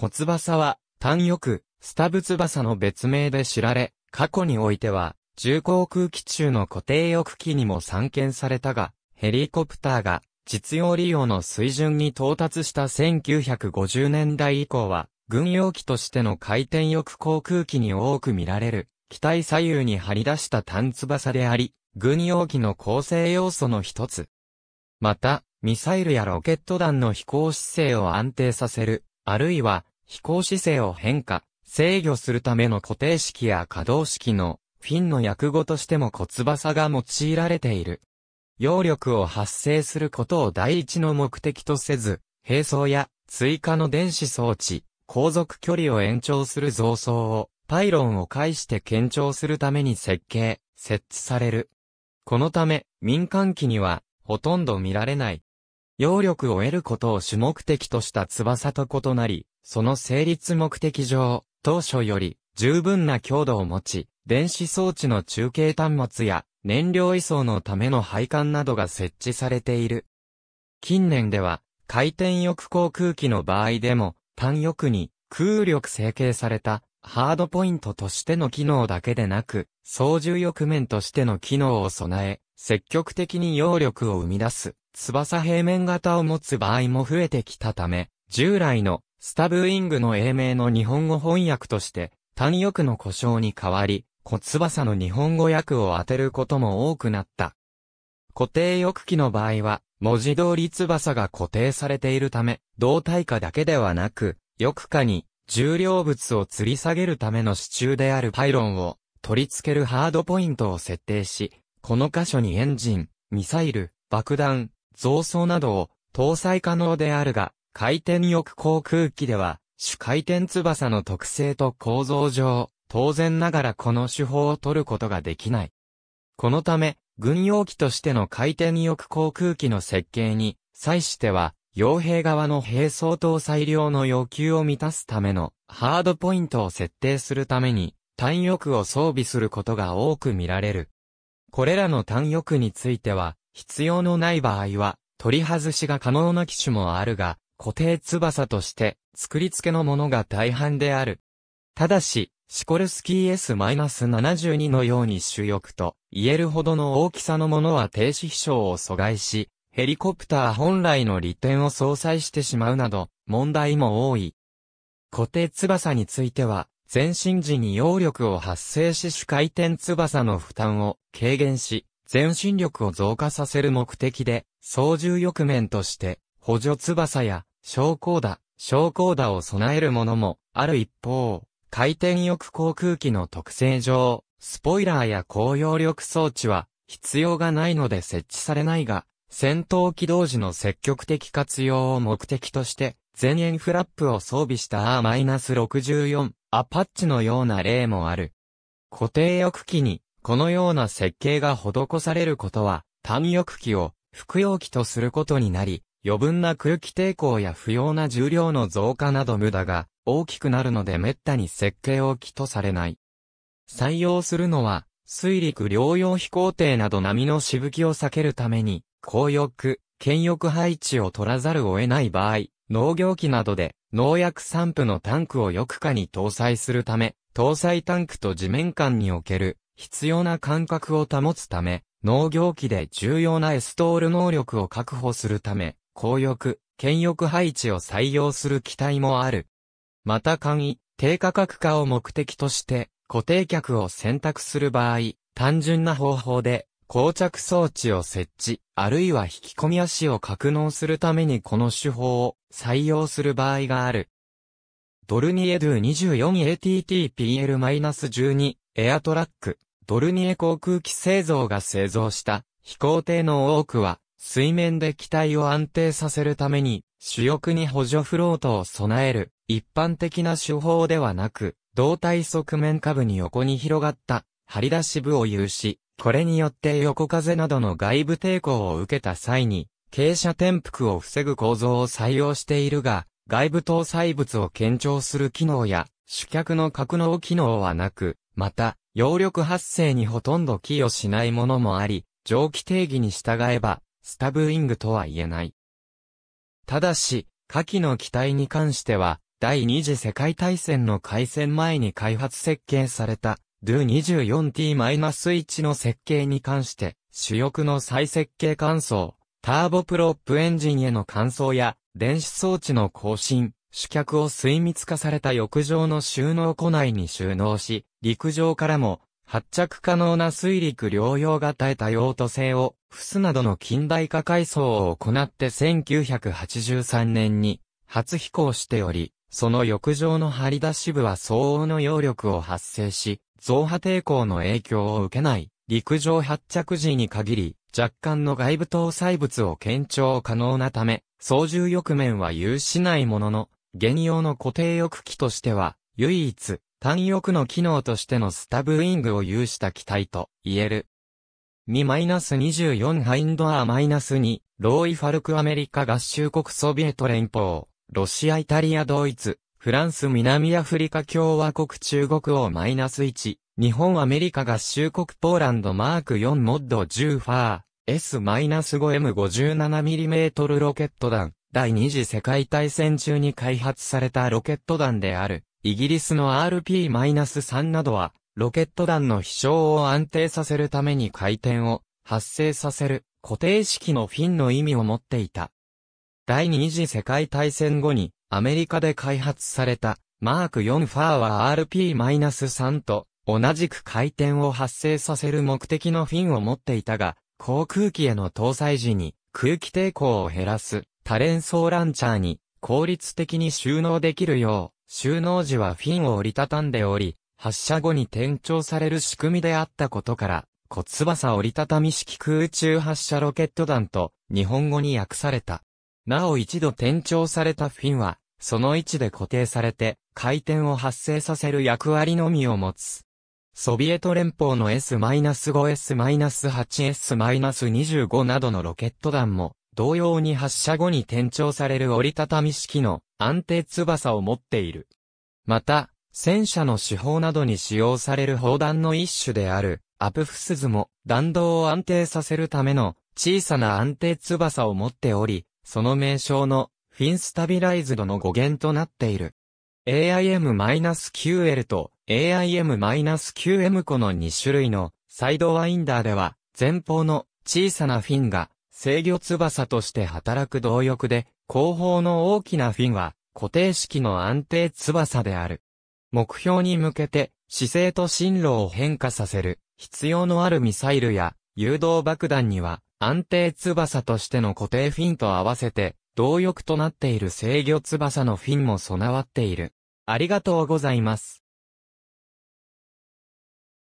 小翼は、単翼、スタブ翼の別名で知られ、過去においては、重航空機中の固定翼機にも散見されたが、ヘリコプターが実用利用の水準に到達した1950年代以降は、軍用機としての回転翼航空機に多く見られる、機体左右に張り出した単翼であり、軍用機の構成要素の一つ。また、ミサイルやロケット弾の飛行姿勢を安定させる、あるいは飛行姿勢を変化、制御するための固定式や可動式のフィンの訳語としても小翼が用いられている。揚力を発生することを第一の目的とせず、並走や追加の電子装置、航続距離を延長する増装を、パイロンを介して検証するために設計、設置される。このため、民間機には、ほとんど見られない、揚力を得ることを主目的とした翼と異なり、その成立目的上、当初より十分な強度を持ち、電子装置の中継端末や燃料移送のための配管などが設置されている。近年では、回転翼航空機の場合でも、単翼に空力成形されたハードポイントとしての機能だけでなく、操縦翼面としての機能を備え、積極的に揚力を生み出す、翼平面型を持つ場合も増えてきたため、従来のスタブウィングの英名の日本語翻訳として、単翼の故障に代わり、小翼の日本語訳を当てることも多くなった。固定翼機の場合は、文字通り翼が固定されているため、胴体下だけではなく、翼下に重量物を吊り下げるための支柱であるパイロンを取り付けるハードポイントを設定し、この箇所にエンジン、ミサイル、爆弾、増装などを搭載可能であるが、回転翼航空機では、主回転翼の特性と構造上、当然ながらこの手法を取ることができない。このため、軍用機としての回転翼航空機の設計に、際しては、傭兵側の兵装等裁量の要求を満たすためのハードポイントを設定するために単翼を装備することが多く見られる。これらの単翼については必要のない場合は取り外しが可能な機種もあるが固定翼として作り付けのものが大半である。ただし、シコルスキー S-72 のように主翼と言えるほどの大きさのものは停止飛翔を阻害し、ヘリコプター本来の利点を相殺してしまうなど、問題も多い。固定翼については、前進時に揚力を発生し主回転翼の負担を軽減し、前進力を増加させる目的で、操縦翼面として、補助翼や、昇降打、昇降打を備えるものも、ある一方、回転翼航空機の特性上、スポイラーや高揚力装置は、必要がないので設置されないが、戦闘機同時の積極的活用を目的として、前円フラップを装備した R-64 アパッチのような例もある。固定翼機に、このような設計が施されることは、単翼機を副用機とすることになり、余分な空気抵抗や不要な重量の増加など無駄が大きくなるので滅多に設計を機とされない。採用するのは水陸両用飛行艇など波のしぶきを避けるために公欲、権欲配置を取らざるを得ない場合、農業機などで農薬散布のタンクを翼下に搭載するため、搭載タンクと地面間における必要な間隔を保つため、農業機で重要なエストール能力を確保するため、公翼、権翼配置を採用する機体もある。また簡易、低価格化を目的として、固定客を選択する場合、単純な方法で、膠着装置を設置、あるいは引き込み足を格納するためにこの手法を採用する場合がある。ドルニエドゥ 24ATTPL-12 エアトラック、ドルニエ航空機製造が製造した飛行艇の多くは水面で機体を安定させるために主翼に補助フロートを備える一般的な手法ではなく、胴体側面下部に横に広がった張り出し部を有し、これによって横風などの外部抵抗を受けた際に、傾斜転覆を防ぐ構造を採用しているが、外部搭載物を検証する機能や、主脚の格納機能はなく、また、揚力発生にほとんど寄与しないものもあり、蒸気定義に従えば、スタブウィングとは言えない。ただし、下記の機体に関しては、第二次世界大戦の開戦前に開発設計された、DU24T-1 の設計に関して、主翼の再設計乾燥、ターボプロップエンジンへの乾燥や、電子装置の更新、主脚を水密化された翼上の収納庫内に収納し、陸上からも、発着可能な水陸両用型へ多用途性を、フスなどの近代化改装を行って1983年に、初飛行しており、その翼上の張り出し部は相応の揚力を発生し、増波抵抗の影響を受けない、陸上発着時に限り、若干の外部搭載物を検証可能なため、操縦翼面は有しないものの、現用の固定翼機としては、唯一、単翼の機能としてのスタブウィングを有した機体と言える。m 2 4ハインドア -2、ローイ・ファルクアメリカ合衆国ソビエト連邦、ロシア・イタリア・ドイツ、フランス南アフリカ共和国中国をマイナス -1、日本アメリカ合衆国ポーランドマーク4モッド10ファー、S-5M57mm ロケット弾、第二次世界大戦中に開発されたロケット弾である、イギリスの RP-3 などは、ロケット弾の飛翔を安定させるために回転を発生させる固定式のフィンの意味を持っていた。第二次世界大戦後にアメリカで開発された、マーク4ファーは RP-3 と同じく回転を発生させる目的のフィンを持っていたが、航空機への搭載時に空気抵抗を減らす多連装ランチャーに効率的に収納できるよう、収納時はフィンを折りたたんでおり、発射後に転調される仕組みであったことから、小翼折りたたみ式空中発射ロケット弾と日本語に訳された。なお一度転調されたフィンは、その位置で固定されて、回転を発生させる役割のみを持つ。ソビエト連邦の S-5S-8S-25 などのロケット弾も、同様に発射後に転調される折りたたみ式の安定翼を持っている。また、戦車の手法などに使用される砲弾の一種である、アプフスズも弾道を安定させるための小さな安定翼を持っており、その名称のフィンスタビライズドの語源となっている。AIM-QL と AIM-QM 個の2種類のサイドワインダーでは前方の小さなフィンが制御翼として働く動力で後方の大きなフィンは固定式の安定翼である。目標に向けて姿勢と進路を変化させる必要のあるミサイルや誘導爆弾には安定翼としての固定フィンと合わせて、動翼となっている制御翼のフィンも備わっている。ありがとうございます。